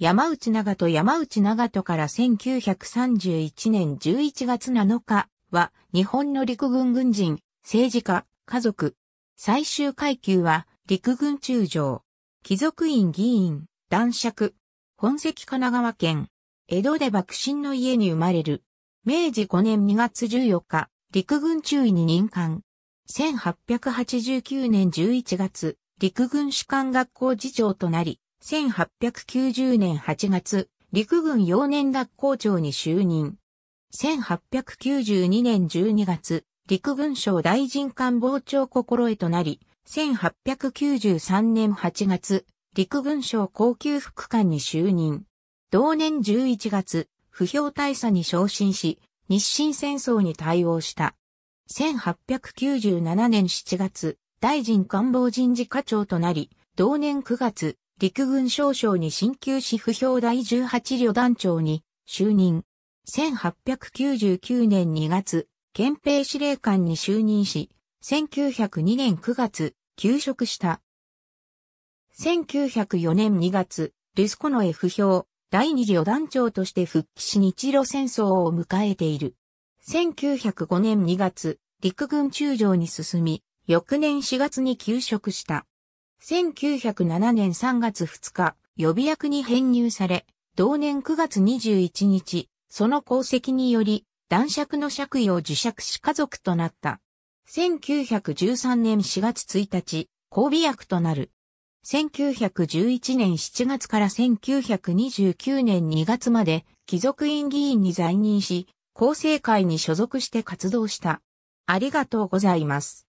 山内長と山内長とから1931年11月7日は日本の陸軍軍人、政治家、家族。最終階級は陸軍中将。貴族院議員、男爵。本籍神奈川県。江戸で幕臣の家に生まれる。明治5年2月14日、陸軍中尉に任官。1889年11月、陸軍士官学校次長となり、1890年8月、陸軍幼年学校長に就任。1892年12月、陸軍省大臣官房長心得となり、1893年8月、陸軍省高級副官に就任。同年11月、不評大佐に昇進し、日清戦争に対応した。1897年7月、大臣官房人事課長となり、同年9月、陸軍少将に新旧し不評第18旅団長に就任。1899年2月、憲兵司令官に就任し、1902年9月、休職した。1904年2月、ルスコの F 表、第二旅団長として復帰し日露戦争を迎えている。1905年2月、陸軍中将に進み、翌年4月に休職した。1907年3月2日、予備役に編入され、同年9月21日、その功績により、男爵の爵位を受爵し家族となった。1913年4月1日、交尾役となる。1911年7月から1929年2月まで、貴族院議員に在任し、厚生会に所属して活動した。ありがとうございます。